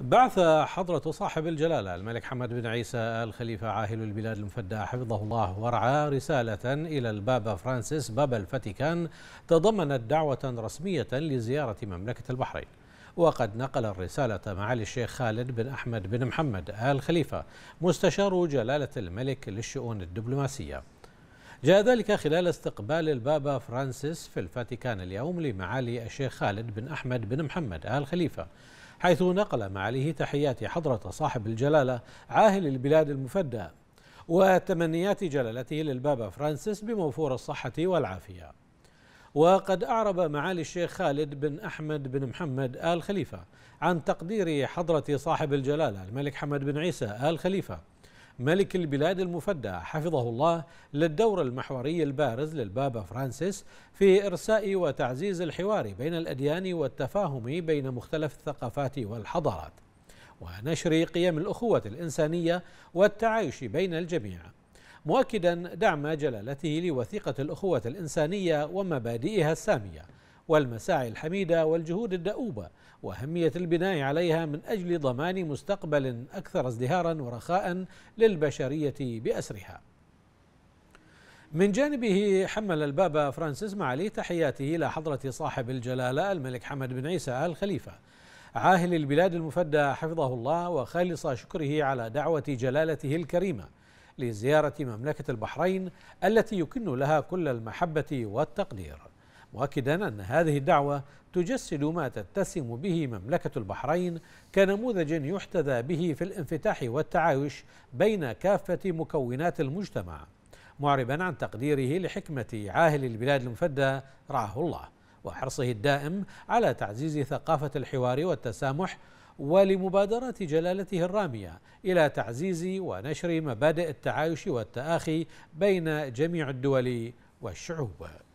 بعث حضرة صاحب الجلالة الملك حمد بن عيسى الخليفة عاهل البلاد المفدى حفظه الله ورعاه رسالة إلى البابا فرانسيس بابا الفاتيكان تضمنت دعوة رسمية لزيارة مملكة البحرين وقد نقل الرسالة معالي الشيخ خالد بن أحمد بن محمد آل خليفة مستشار جلالة الملك للشؤون الدبلوماسية جاء ذلك خلال استقبال البابا فرانسيس في الفاتيكان اليوم لمعالي الشيخ خالد بن أحمد بن محمد آل خليفة حيث نقل معاليه تحيات حضرة صاحب الجلالة عاهل البلاد المفدى وتمنيات جلالته للبابا فرانسيس بموفور الصحة والعافية وقد أعرب معالي الشيخ خالد بن أحمد بن محمد آل خليفة عن تقدير حضرة صاحب الجلالة الملك حمد بن عيسى آل خليفة ملك البلاد المفدى حفظه الله للدور المحوري البارز للبابا فرانسيس في إرساء وتعزيز الحوار بين الأديان والتفاهم بين مختلف الثقافات والحضارات ونشر قيم الأخوة الإنسانية والتعايش بين الجميع مؤكدا دعم جلالته لوثيقة الأخوة الإنسانية ومبادئها السامية والمساعي الحميدة والجهود الدؤوبة وأهمية البناء عليها من أجل ضمان مستقبل أكثر ازدهارا ورخاء للبشرية بأسرها من جانبه حمل البابا فرانسيس معالي تحياته إلى حضرة صاحب الجلالة الملك حمد بن عيسى آل خليفة عاهل البلاد المفدى حفظه الله وخالص شكره على دعوة جلالته الكريمة لزيارة مملكة البحرين التي يكن لها كل المحبة والتقدير مؤكدا أن هذه الدعوة تجسد ما تتسم به مملكة البحرين كنموذج يحتذى به في الانفتاح والتعايش بين كافة مكونات المجتمع معربا عن تقديره لحكمة عاهل البلاد المفدى رعاه الله وحرصه الدائم على تعزيز ثقافة الحوار والتسامح ولمبادرة جلالته الرامية إلى تعزيز ونشر مبادئ التعايش والتآخي بين جميع الدول والشعوب